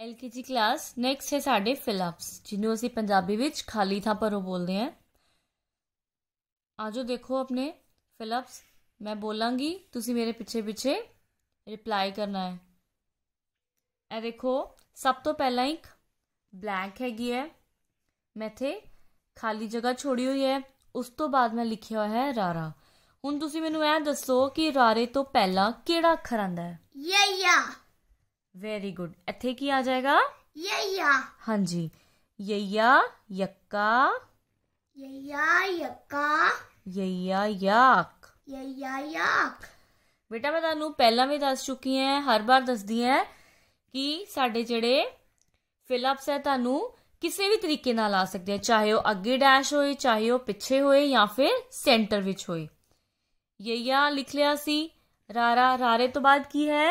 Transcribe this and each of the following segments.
LKG class next ਹੈ ਸਾਡੇ ਫਿਲਅਪਸ ਜਿਹਨੂੰ ਅਸੀਂ ਪੰਜਾਬੀ ਵਿੱਚ ਖਾਲੀ ਥਾਂ ਪਰੋ ਬੋਲਦੇ ਹਾਂ ਆਜੋ ਦੇਖੋ ਆਪਣੇ ਫਿਲਅਪਸ ਮੈਂ ਬੋਲਾਂਗੀ ਤੁਸੀਂ ਮੇਰੇ ਪਿੱਛੇ ਪਿੱਛੇ ਰਿਪਲਾਈ ਕਰਨਾ ਹੈ ਇਹ ਦੇਖੋ ਸਭ ਤੋਂ ਪਹਿਲਾਂ ਇੱਕ ਬਲੈਂਕ ਹੈਗੀ ਹੈ ਮੈਂ ਇੱਥੇ ਖਾਲੀ ਜਗ੍ਹਾ ਛੋੜੀ ਹੋਈ ਹੈ ਉਸ ਤੋਂ ਬਾਅਦ ਮੈਂ ਲਿਖਿਆ ਹੋਇਆ ਹੈ ਰਾਰਾ ਹੁਣ ਤੁਸੀਂ ਮੈਨੂੰ ਇਹ ਦੱਸੋ ਕਿ ਰਾਰੇ ਤੋਂ ਪਹਿਲਾਂ ਕਿਹੜਾ ਅੱਖਰ ਆਂਦਾ ਹੈ ਯਾ ਯਾ ਵੈਰੀ ਗੁੱਡ ਇੱਥੇ ਕੀ ਆ ਜਾਏਗਾ ਯਈਆ ਹਾਂਜੀ ਯਈਆ ਯੱਕਾ ਯਈਆ ਯੱਕਾ ਯਈਆ ਯਾਕ ਯਈਆ ਯਾਕ ਬੇਟਾ ਮੈਂ ਤੁਹਾਨੂੰ ਪਹਿਲਾਂ ਵੀ ਦੱਸ ਚੁੱਕੀ ਹਾਂ ਹਰ ਵਾਰ ਦੱਸਦੀ ਹਾਂ ਕਿ ਸਾਡੇ ਜਿਹੜੇ ਫਿਲ ਅਪਸ ਹੈ ਤੁਹਾਨੂੰ ਕਿਸੇ ਵੀ ਤਰੀਕੇ ਨਾਲ ਆ ਸਕਦੇ ਆ ਚਾਹੇ ਉਹ ਅੱਗੇ ਡੈਸ਼ ਹੋਏ ਚਾਹੇ ਉਹ ਪਿੱਛੇ ਹੋਏ ਜਾਂ ਫਿਰ ਸੈਂਟਰ ਵਿੱਚ ਹੋਏ ਯਈਆ ਲਿਖ ਲਿਆ ਸੀ ਰਾਰਾ ਰਾਰੇ ਤੋਂ ਬਾਅਦ ਕੀ ਹੈ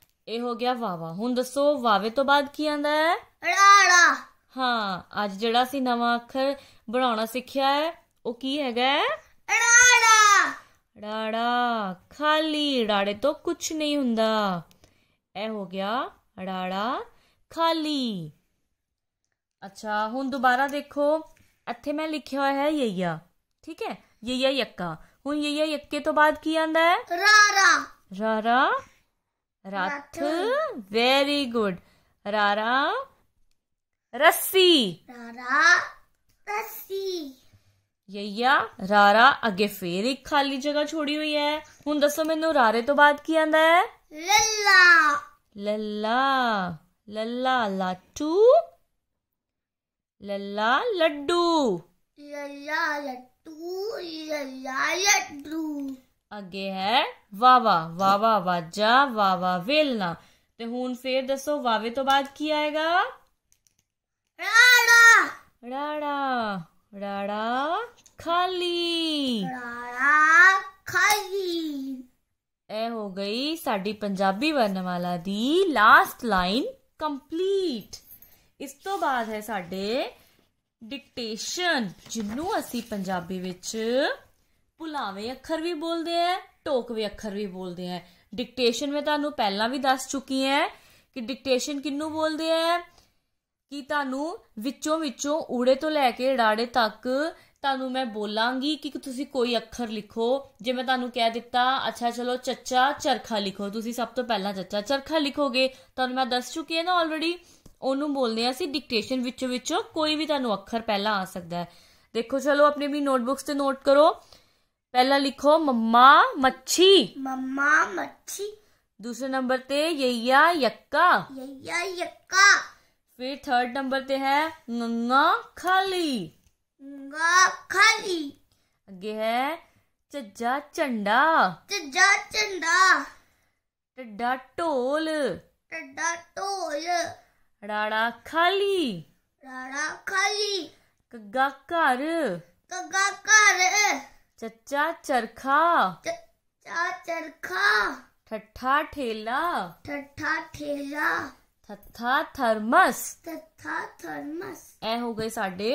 ਇਹ ਹੋ ਗਿਆ ਵਾਵਾ ਹੁਣ ਦੱਸੋ ਵਾਵੇ ਤੋਂ ਬਾਅਦ ਕੀ ਆਂਦਾ ਹੈ ੜਾੜਾ ਹਾਂ ਅੱਜ ਜਿਹੜਾ ਸੀ ਨਵਾਂ ਅੱਖਰ ਬਣਾਉਣਾ ਸਿੱਖਿਆ ਹੈ ਉਹ ਕੀ ਹੈਗਾ ੜਾੜਾ ੜਾੜਾ ਖਾਲੀ ੜਾੜੇ ਤੋਂ ਕੁਝ ਨਹੀਂ ਹੁੰਦਾ ਇਹ ਹੋ ਗਿਆ ੜਾੜਾ ਖਾਲੀ ਅੱਛਾ ਹੁਣ ਦੁਬਾਰਾ ਦੇਖੋ ਇੱਥੇ ਮੈਂ ਲਿਖਿਆ ਹੋਇਆ ਹੈ ਯਈਆ ਠੀਕ ਹੈ ਯਈਆ ਯੱਕਾ ਹੁਣ ਯਈਆ ਯੱਕੇ ਤੋਂ ਬਾਅਦ ਕੀ ਆਂਦਾ ਹੈ ਰਾਰਾ ਰਾਰਾ रथ वेरी गुड रारा रस्सी रारा रस्सी ਯਈਆ ਰਾਰਾ ਅੱਗੇ ਫੇਰ ਇੱਕ ਖਾਲੀ ਜਗ੍ਹਾ ਛੋੜੀ ਹੋਈ ਹੈ ਹੁਣ ਦੱਸੋ ਮੈਨੂੰ ਰਾਰੇ ਤੋਂ ਬਾਅਦ ਕੀ ਆਂਦਾ ਹੈ ਲੱਲਾ ਲੱਲਾ ਲੱਲਾ ਲਾਟੂ ਲੱਲਾ ਲੱਡੂ ਲੱਲਾ ਲੱਟੂ ਲੱਲਾ ਲੱਡੂ ਅੱਗੇ ਹੈ ਵਾਵਾ ਵਾਵਾ ਵਾਜਾ ਵਾਵਾ ਵੇਲਣਾ ਤੇ ਹੁਣ ਫੇਰ ਦੱਸੋ ਵਾਵੇ ਤੋਂ ਬਾਅਦ ਕੀ ਆਏਗਾ ਰਾੜਾ ਰਾੜਾ ਰਾੜਾ ਖਾਲੀ ਰਾੜਾ ਖਾਲੀ ਇਹ ਹੋ ਗਈ ਸਾਡੀ ਪੰਜਾਬੀ ਵਰਨਮਾਲਾ ਦੀ ਲਾਸਟ ਲਾਈਨ ਕੰਪਲੀਟ ਇਸ ਤੋਂ ਬਾਅਦ ਹੈ ਸਾਡੇ ਡਿਕਟੇਸ਼ਨ ਜਿੰਨੂੰ ਅਸੀਂ ਪੰਜਾਬੀ ਵਿੱਚ ਭੁਲਾਵੇਂ ਅੱਖਰ ਵੀ ਬੋਲਦੇ ਆ ਟੋਕਵੇਂ ਅੱਖਰ ਵੀ ਬੋਲਦੇ ਆ ਡਿਕਟੇਸ਼ਨ ਮੈਂ ਤੁਹਾਨੂੰ ਪਹਿਲਾਂ ਵੀ ਦੱਸ ਚੁੱਕੀ ਐ ਕਿ ਡਿਕਟੇਸ਼ਨ ਕਿੰਨੂੰ ਬੋਲਦੇ ਐ ਕਿ ਤੁਹਾਨੂੰ ਵਿੱਚੋਂ ਵਿੱਚੋਂ ਊੜੇ ਤੋਂ ਲੈ ਕੇ ੜਾੜੇ ਤੱਕ ਤੁਹਾਨੂੰ ਮੈਂ ਬੋਲਾਂਗੀ ਕਿ ਤੁਸੀਂ ਕੋਈ ਅੱਖਰ ਲਿਖੋ ਜੇ ਮੈਂ ਤੁਹਾਨੂੰ ਕਹਿ ਦਿੱਤਾ ਅੱਛਾ ਚਲੋ ਚੱਚਾ ਚਰਖਾ ਲਿਖੋ ਤੁਸੀਂ ਸਭ ਤੋਂ ਪਹਿਲਾਂ ਚੱਚਾ ਚਰਖਾ ਲਿਖੋਗੇ ਤੁਹਾਨੂੰ ਮੈਂ ਦੱਸ ਚੁੱਕੀ ਹਾਂ ਨਾ ਆਲਰੇਡੀ ਉਹਨੂੰ ਬੋਲਦੇ ਆ ਸੀ ਡਿਕਟੇਸ਼ਨ ਵਿੱਚੋਂ ਵਿੱਚੋਂ ਕੋਈ ਵੀ ਤੁਹਾਨੂੰ ਅੱਖਰ ਪਹਿਲਾਂ ਆ ਸਕਦਾ ਹੈ ਦੇਖੋ ਚਲੋ ਆਪਣੇ ਵੀ ਨੋਟਬੁੱਕਸ ਤੇ ਨੋਟ ਕਰੋ पहला लिखो मम्मा मच्छी मम्मा मच्छी दूसरे नंबर पे यैया यक्का यैया यक्का फिर थर्ड नंबर पे है गंगा खाली गंगा खाली आगे है चज्जा चंडा चज्जा चंडा टड्डा टोल टड्डा टोल राड़ा खाली राड़ा खाली कग्गा घर कग्गा घर चच्चा चरखा चच्चा चरखा ठट्ठा ठेला ठट्ठा ठेला थत्था थर्मस थत्था थर्मस ए हो गए साढ़े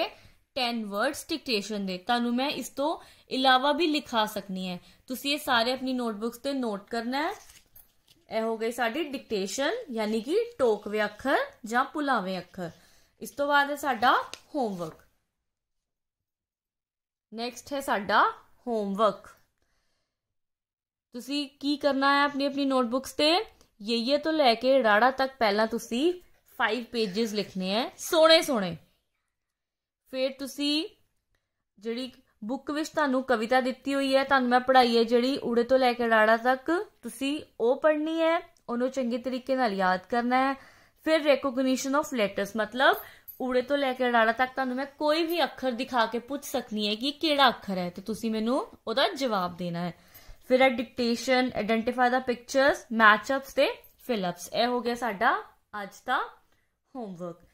10 वर्ड्स डिक्टेशन ਦੇ ਤੁਹਾਨੂੰ ਮੈਂ ਇਸ ਤੋਂ ਇਲਾਵਾ ਵੀ ਲਿਖਾ ਸਕਨੀ ਹੈ ਤੁਸੀਂ ਇਹ ਸਾਰੇ ਆਪਣੀ ਨੋਟਬੁੱਕਸ ਤੇ ਨੋਟ ਕਰਨਾ ਹੈ ਇਹ ਹੋ ਗਈ ਸਾਡੀ ਡਿਕਟੇਸ਼ਨ ਯਾਨੀ ਕਿ ਟੋਕਵੇਂ ਅੱਖਰ ਜਾਂ ਪੁਲਾਵੇਂ ਅੱਖਰ ਇਸ ਤੋਂ ਬਾਅਦ ਹੈ ਸਾਡਾ ਹੋਮਵਰਕ ਨੈਕਸਟ ਹੈ ਸਾਡਾ ਹੋਮਵਰਕ ਤੁਸੀਂ ਕੀ ਕਰਨਾ ਹੈ ਆਪਣੀ ਆਪਣੀ ਨੋਟਬੁੱਕਸ ਤੇ ਯੇਯੇ ਤੋਂ ਲੈ ਕੇ ਰਾੜਾ ਤੱਕ ਪਹਿਲਾਂ ਤੁਸੀਂ 5 ਪੇजेस ਲਿਖਨੇ ਐ ਸੋਹਣੇ ਸੋਹਣੇ ਫਿਰ ਤੁਸੀਂ ਜਿਹੜੀ ਬੁੱਕ ਵਿੱਚ ਤੁਹਾਨੂੰ ਕਵਿਤਾ ਦਿੱਤੀ ਹੋਈ ਹੈ ਤੁਹਾਨੂੰ ਮੈਂ ਪੜ੍ਹਾਈ ਹੈ ਜਿਹੜੀ ਉੜੇ ਤੋਂ ਲੈ ਕੇ ਰਾੜਾ ਤੱਕ ਤੁਸੀਂ ਉਹ ਪੜ੍ਹਨੀ ਹੈ ਉਹਨੂੰ ਚੰਗੇ ਤਰੀਕੇ ਨਾਲ ਯਾਦ ਕਰਨਾ ਹੈ ਫਿਰ ਰੈਕੋਗਨੀਸ਼ਨ ਆਫ ਲੈਟਰਸ ਮਤਲਬ ਉੜੇ ਤੋਂ ਲੈ ਕੇ ਅੜਾੜਾ ਤੱਕ ਤੁਹਾਨੂੰ ਮੈਂ ਕੋਈ ਵੀ ਅੱਖਰ ਦਿਖਾ ਕੇ ਪੁੱਛ ਸਕਨੀ ਹੈ ਕਿ ਕਿਹੜਾ ਅੱਖਰ ਹੈ ਤੇ ਤੁਸੀਂ ਮੈਨੂੰ ਉਹਦਾ ਜਵਾਬ ਦੇਣਾ ਹੈ ਫਿਰ ਹੈ ਡਿਕਟੇਸ਼ਨ ਆਇਡੈਂਟੀਫਾਈ ਦਾ ਪਿਕਚਰਸ ਮੈਚਅਪਸ ਤੇ ਅਪਸ ਇਹ ਹੋ ਗਿਆ ਸਾਡਾ ਅੱਜ ਦਾ ਹੋਮਵਰਕ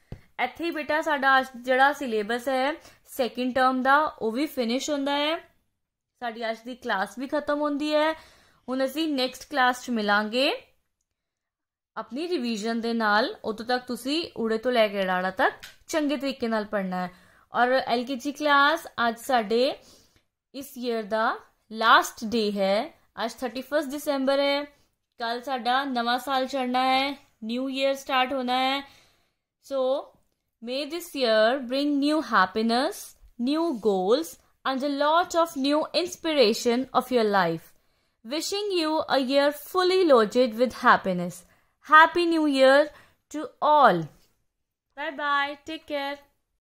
ਇੱਥੇ ਹੀ ਬੇਟਾ ਸਾਡਾ ਜਿਹੜਾ ਸਿਲੇਬਸ ਹੈ ਸੈਕਿੰਡ ਟਰਮ ਦਾ ਉਹ ਵੀ ਫਿਨਿਸ਼ ਹੁੰਦਾ ਹੈ ਸਾਡੀ ਅੱਜ ਦੀ ਕਲਾਸ ਵੀ ਖਤਮ ਹੁੰਦੀ ਹੈ ਹੁਣ ਅਸੀਂ ਨੈਕਸਟ ਕਲਾਸ 'ਚ ਮਿਲਾਂਗੇ ਆਪਣੀ ਰਿਵੀਜ਼ਨ ਦੇ ਨਾਲ ਉਦੋਂ ਤੱਕ ਤੁਸੀਂ ਊੜੇ ਤੋਂ ਲੈ ਕੇ ੜਾੜਾ ਤੱਕ ਚੰਗੇ ਤਰੀਕੇ ਨਾਲ ਪੜ੍ਹਨਾ ਹੈ ਔਰ ਐਲਕੇਜੀ ਕਲਾਸ ਅੱਜ ਸਾਡੇ ਇਸ ਈਅਰ ਦਾ ਲਾਸਟ ਡੇ ਹੈ ਅੱਜ 31 ਦਸੰਬਰ ਹੈ ਕੱਲ ਸਾਡਾ ਨਵਾਂ ਸਾਲ ਚੜਨਾ ਹੈ ਨਿਊ ਈਅਰ ਸਟਾਰਟ ਹੋਣਾ ਹੈ ਸੋ May this year bring new happiness, new goals, and a lot of new inspiration of your life. Wishing you a year fully loaded with happiness. Happy New Year to all. Bye bye. Take care.